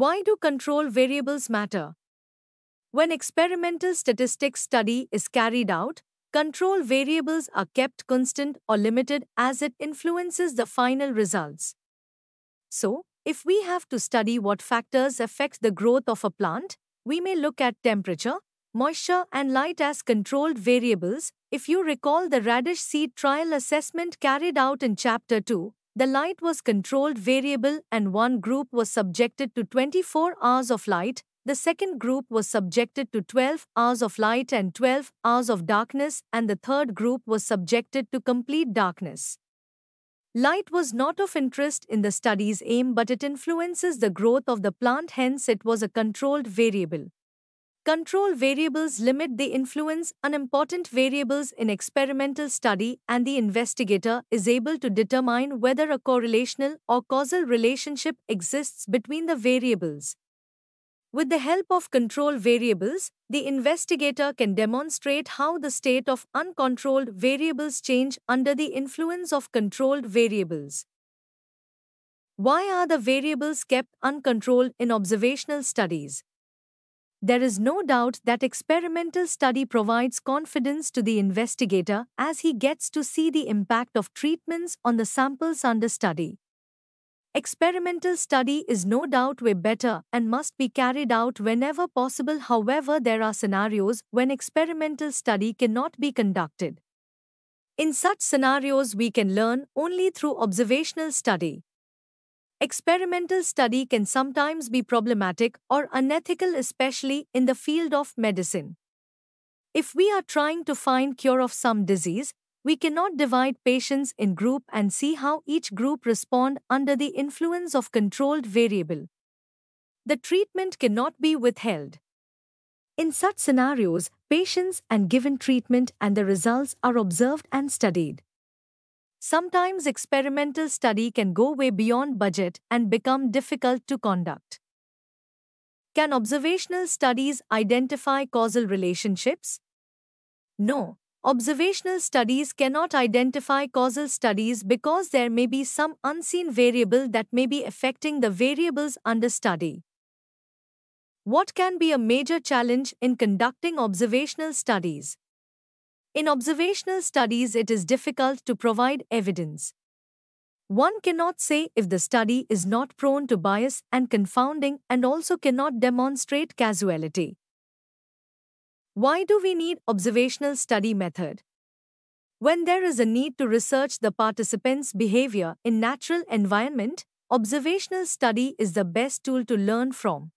Why do control variables matter? When experimental statistics study is carried out, control variables are kept constant or limited as it influences the final results. So, if we have to study what factors affect the growth of a plant, we may look at temperature, moisture, and light as controlled variables. If you recall the radish seed trial assessment carried out in Chapter 2, the light was controlled variable and one group was subjected to 24 hours of light, the second group was subjected to 12 hours of light and 12 hours of darkness and the third group was subjected to complete darkness. Light was not of interest in the study's aim but it influences the growth of the plant hence it was a controlled variable. Control variables limit the influence on important variables in experimental study and the investigator is able to determine whether a correlational or causal relationship exists between the variables. With the help of control variables, the investigator can demonstrate how the state of uncontrolled variables change under the influence of controlled variables. Why are the variables kept uncontrolled in observational studies? There is no doubt that experimental study provides confidence to the investigator as he gets to see the impact of treatments on the samples under study. Experimental study is no doubt way better and must be carried out whenever possible. However, there are scenarios when experimental study cannot be conducted. In such scenarios, we can learn only through observational study. Experimental study can sometimes be problematic or unethical, especially in the field of medicine. If we are trying to find cure of some disease, we cannot divide patients in group and see how each group respond under the influence of controlled variable. The treatment cannot be withheld. In such scenarios, patients and given treatment and the results are observed and studied. Sometimes experimental study can go way beyond budget and become difficult to conduct. Can observational studies identify causal relationships? No, observational studies cannot identify causal studies because there may be some unseen variable that may be affecting the variables under study. What can be a major challenge in conducting observational studies? In observational studies, it is difficult to provide evidence. One cannot say if the study is not prone to bias and confounding and also cannot demonstrate causality. Why do we need observational study method? When there is a need to research the participants' behavior in natural environment, observational study is the best tool to learn from.